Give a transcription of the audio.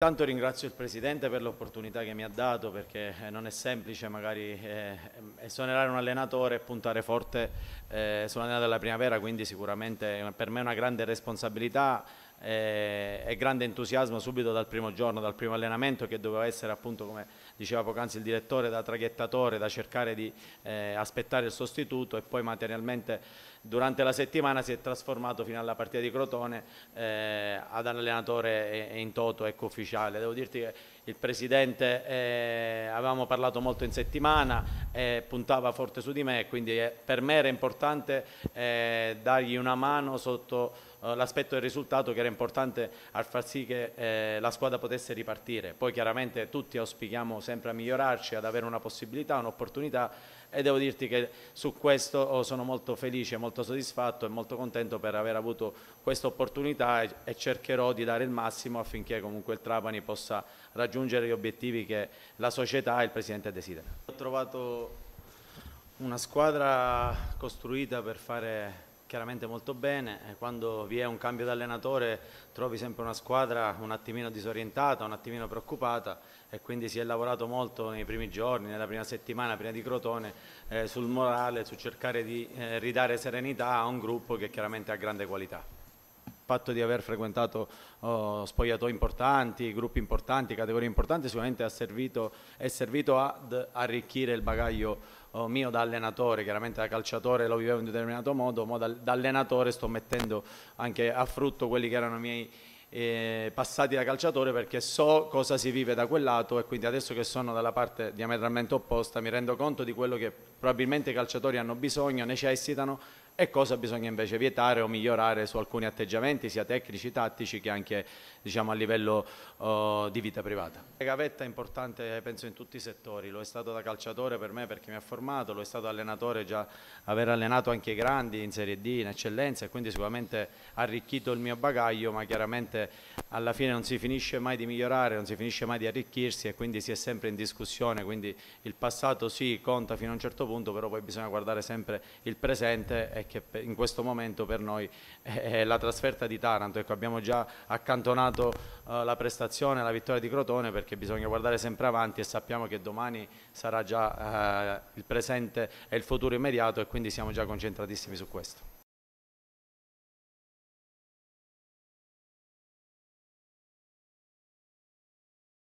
Intanto ringrazio il Presidente per l'opportunità che mi ha dato perché eh, non è semplice magari eh, esonerare un allenatore e puntare forte eh, sull'allenatore della primavera quindi sicuramente per me è una grande responsabilità eh, e grande entusiasmo subito dal primo giorno, dal primo allenamento che doveva essere appunto come diceva poc'anzi il direttore da traghettatore, da cercare di eh, aspettare il sostituto e poi materialmente durante la settimana si è trasformato fino alla partita di Crotone eh, ad allenatore in toto ecco ufficiale. Devo dirti che il Presidente eh, avevamo parlato molto in settimana, eh, puntava forte su di me, quindi eh, per me era importante eh, dargli una mano sotto eh, l'aspetto del risultato che era importante a far sì che eh, la squadra potesse ripartire. Poi chiaramente tutti auspichiamo sempre a migliorarci, ad avere una possibilità, un'opportunità, e devo dirti che su questo oh, sono molto felice, molto soddisfatto e molto contento per aver avuto questa opportunità e, cercherò di dare il massimo affinché comunque il Trapani possa raggiungere gli obiettivi che la società e il Presidente desiderano. Ho trovato una squadra costruita per fare chiaramente molto bene, eh, quando vi è un cambio d'allenatore trovi sempre una squadra un attimino disorientata, un attimino preoccupata e quindi si è lavorato molto nei primi giorni, nella prima settimana, prima di Crotone, eh, sul morale, su cercare di eh, ridare serenità a un gruppo che chiaramente ha grande qualità fatto di aver frequentato oh, spogliatoi importanti, gruppi importanti, categorie importanti, sicuramente è servito, è servito ad arricchire il bagaglio oh, mio da allenatore, chiaramente da calciatore lo vivevo in un determinato modo, ma da, da allenatore sto mettendo anche a frutto quelli che erano i miei eh, passati da calciatore perché so cosa si vive da quel lato e quindi adesso che sono dalla parte diametralmente opposta mi rendo conto di quello che probabilmente i calciatori hanno bisogno, necessitano e cosa bisogna invece vietare o migliorare su alcuni atteggiamenti sia tecnici, tattici che anche diciamo, a livello uh, di vita privata. La gavetta è importante penso in tutti i settori, lo è stato da calciatore per me perché mi ha formato, lo è stato allenatore già aver allenato anche i grandi in Serie D, in eccellenza e quindi sicuramente ha arricchito il mio bagaglio ma chiaramente alla fine non si finisce mai di migliorare, non si finisce mai di arricchirsi e quindi si è sempre in discussione, quindi il passato sì conta fino a un certo punto però poi bisogna guardare sempre il presente e che in questo momento per noi è la trasferta di Taranto. Ecco, abbiamo già accantonato eh, la prestazione, la vittoria di Crotone perché bisogna guardare sempre avanti e sappiamo che domani sarà già eh, il presente e il futuro immediato e quindi siamo già concentratissimi su questo.